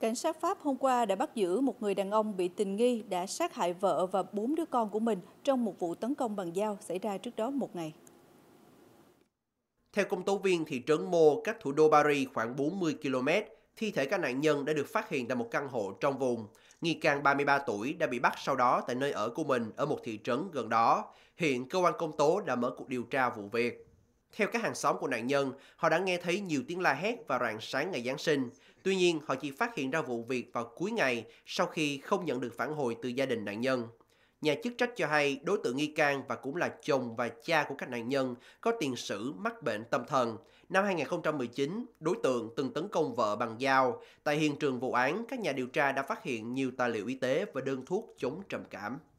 Cảnh sát Pháp hôm qua đã bắt giữ một người đàn ông bị tình nghi đã sát hại vợ và bốn đứa con của mình trong một vụ tấn công bằng dao xảy ra trước đó một ngày. Theo công tố viên thị trấn Mô, cách thủ đô Paris khoảng 40 km, thi thể các nạn nhân đã được phát hiện tại một căn hộ trong vùng. Nghi can 33 tuổi đã bị bắt sau đó tại nơi ở của mình ở một thị trấn gần đó. Hiện cơ quan công tố đã mở cuộc điều tra vụ việc. Theo các hàng xóm của nạn nhân, họ đã nghe thấy nhiều tiếng la hét vào rạng sáng ngày Giáng sinh. Tuy nhiên, họ chỉ phát hiện ra vụ việc vào cuối ngày sau khi không nhận được phản hồi từ gia đình nạn nhân. Nhà chức trách cho hay đối tượng nghi can và cũng là chồng và cha của các nạn nhân có tiền sử mắc bệnh tâm thần. Năm 2019, đối tượng từng tấn công vợ bằng dao. Tại hiện trường vụ án, các nhà điều tra đã phát hiện nhiều tài liệu y tế và đơn thuốc chống trầm cảm.